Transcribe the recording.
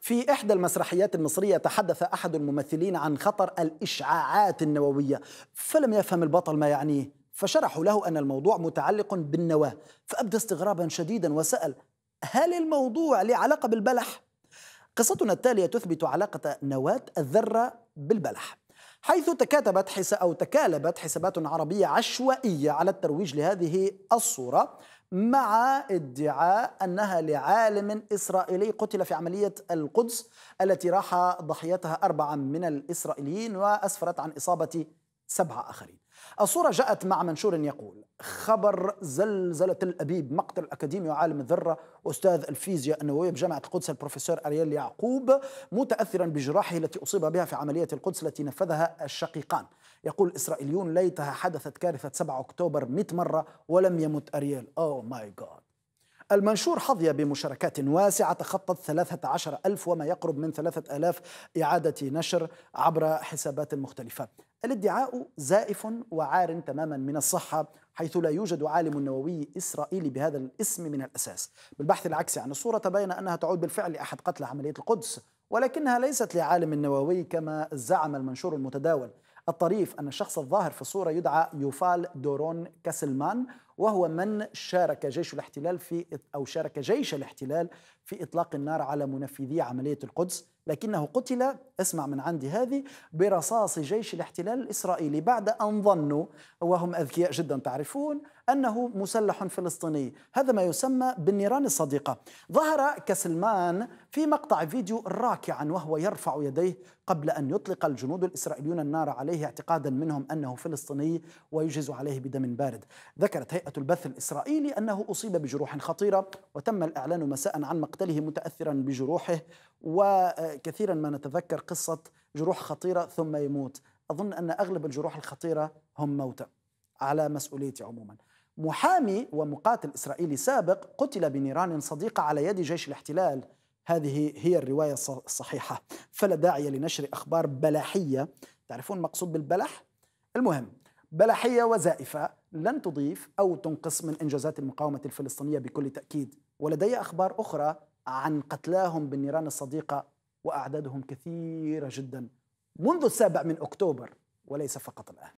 في إحدى المسرحيات المصرية تحدث أحد الممثلين عن خطر الإشعاعات النووية فلم يفهم البطل ما يعنيه فشرحوا له أن الموضوع متعلق بالنواة فأبدى استغرابا شديدا وسأل هل الموضوع له علاقة بالبلح؟ قصتنا التالية تثبت علاقة نواة الذرة بالبلح حيث تكاتبت حس أو تكالبت حسابات عربية عشوائية على الترويج لهذه الصورة مع ادعاء أنها لعالم إسرائيلي قتل في عملية القدس التي راح ضحيتها أربعة من الإسرائيليين وأسفرت عن إصابة سبعة آخرين الصورة جاءت مع منشور يقول خبر زلزلة الأبيب مقتل أكاديمي وعالم الذرة أستاذ الفيزياء النووية بجامعة القدس البروفيسور أريال يعقوب متأثرا بجراحه التي أصيب بها في عملية القدس التي نفذها الشقيقان يقول الإسرائيليون ليتها حدثت كارثة 7 أكتوبر 100 مرة ولم يمت أريال أو ماي جاد المنشور حظي بمشاركات واسعة تخطت 13 ألف وما يقرب من 3000 إعادة نشر عبر حسابات مختلفة الادعاء زائف وعار تماما من الصحة حيث لا يوجد عالم نووي إسرائيلي بهذا الاسم من الأساس بالبحث العكسي يعني عن الصورة تبين أنها تعود بالفعل لأحد قتلى عملية القدس ولكنها ليست لعالم نووي كما زعم المنشور المتداول الطريف أن الشخص الظاهر في الصورة يدعى يوفال دورون كاسلمان وهو من شارك جيش الاحتلال في أو شارك جيش الاحتلال في إطلاق النار على منفذي عملية القدس لكنه قتل اسمع من عندي هذه برصاص جيش الاحتلال الإسرائيلي بعد أن ظنوا وهم أذكياء جدا تعرفون أنه مسلح فلسطيني هذا ما يسمى بالنيران الصديقة ظهر كسلمان في مقطع فيديو راكعا وهو يرفع يديه قبل أن يطلق الجنود الإسرائيليون النار عليه اعتقادا منهم أنه فلسطيني ويجهز عليه بدم بارد ذكرت هيئة البث الإسرائيلي أنه أصيب بجروح خطيرة وتم الإعلان مساء عن مقتله متأثرا بجروحه و كثيرا ما نتذكر قصة جروح خطيرة ثم يموت أظن أن أغلب الجروح الخطيرة هم موتى على مسؤوليتي عموما محامي ومقاتل إسرائيلي سابق قتل بنيران صديقة على يد جيش الاحتلال هذه هي الرواية الصحيحة فلا داعي لنشر أخبار بلاحية تعرفون مقصود بالبلح؟ المهم بلحية وزائفة لن تضيف أو تنقص من إنجازات المقاومة الفلسطينية بكل تأكيد ولدي أخبار أخرى عن قتلاهم بالنيران الصديقة وأعدادهم كثيرة جدا منذ السابع من أكتوبر وليس فقط الآن